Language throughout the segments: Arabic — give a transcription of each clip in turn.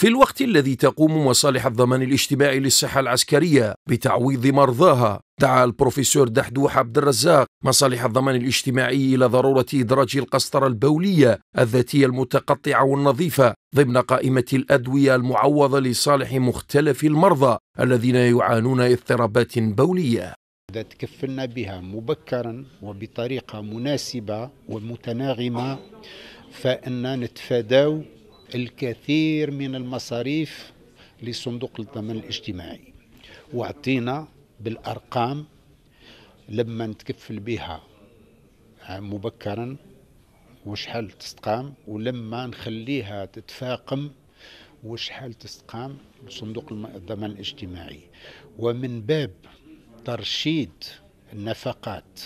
في الوقت الذي تقوم مصالح الضمان الاجتماعي للصحة العسكرية بتعويض مرضاها دعا البروفيسور دحدوح عبد الرزاق مصالح الضمان الاجتماعي إلى ضرورة إدراج القسطرة البولية الذاتية المتقطعة والنظيفة ضمن قائمة الأدوية المعوضة لصالح مختلف المرضى الذين يعانون اضطرابات بولية إذا تكفلنا بها مبكرا وبطريقة مناسبة ومتناغمة فإن نتفاداو الكثير من المصاريف لصندوق الضمان الاجتماعي واعطينا بالارقام لما نتكفل بها آه، مبكرا وشحال تستقام ولما نخليها تتفاقم وشحال تستقام لصندوق الضمان الاجتماعي ومن باب ترشيد النفقات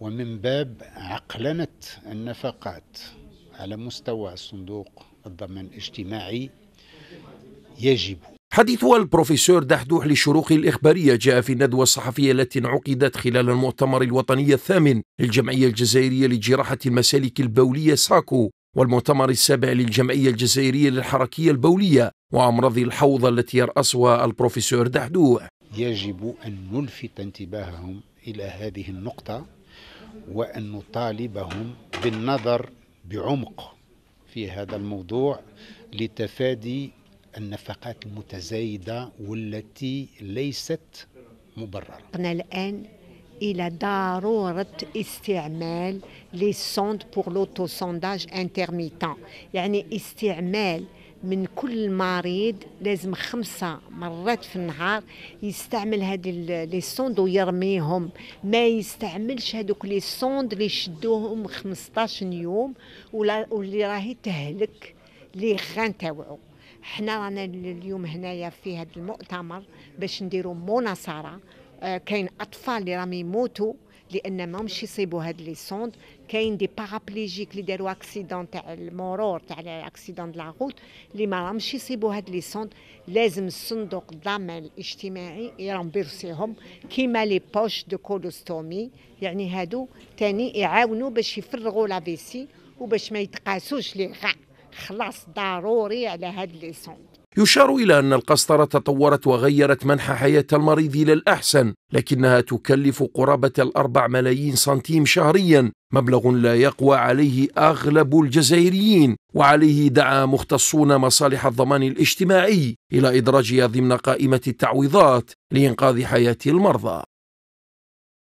ومن باب عقلنة النفقات على مستوى الصندوق الضمان الاجتماعي يجب حديث البروفيسور دحدوح للشروق الإخبارية جاء في الندوة الصحفية التي انعقدت خلال المؤتمر الوطني الثامن للجمعية الجزائرية لجراحة المسالك البولية ساكو والمؤتمر السابع للجمعية الجزائرية للحركية البولية وأمراض الحوض التي يرأسها البروفيسور دحدوح يجب أن نلفت انتباههم إلى هذه النقطة وأن نطالبهم بالنظر بعمق في هذا الموضوع لتفادي النفقات المتزايدة والتي ليست مبررة الآن الى ضروره استعمال لي سوند بور لوتو سونداج انترميتان يعني استعمال من كل مريض لازم خمسة مرات في النهار يستعمل هذه لي سوند ويرميهم ما يستعملش هذوك لي سوند اللي يشدوهم 15 يوم ولا واللي راهي تهلك لي خان تاوعو حنا رانا اليوم هنايا في هذا المؤتمر باش نديروا مناصره آه، كاين اطفال اللي راهم يموتوا لان ما مش يصيبوا هاد لي سوند كاين دي بارابليجيك اللي داروا اكسيدون تاع المرور تاع اكسيدون دو لا روت اللي ما راهمش يصيبوا هاد لي سوند لازم الصندوق الضمان الاجتماعي يرمبيرسيهم كيما لي بوش دو كولوستومي يعني هادو تاني يعاونوا باش يفرغوا لا فيسي وباش ما يتقاسوش لي خلاص ضروري على هاد لي سوند يشار إلى أن القسطرة تطورت وغيرت منحى حياة المريض إلى الأحسن لكنها تكلف قرابة الأربع ملايين سنتيم شهريا مبلغ لا يقوى عليه أغلب الجزائريين وعليه دعا مختصون مصالح الضمان الاجتماعي إلى إدراجها ضمن قائمة التعويضات لإنقاذ حياة المرضى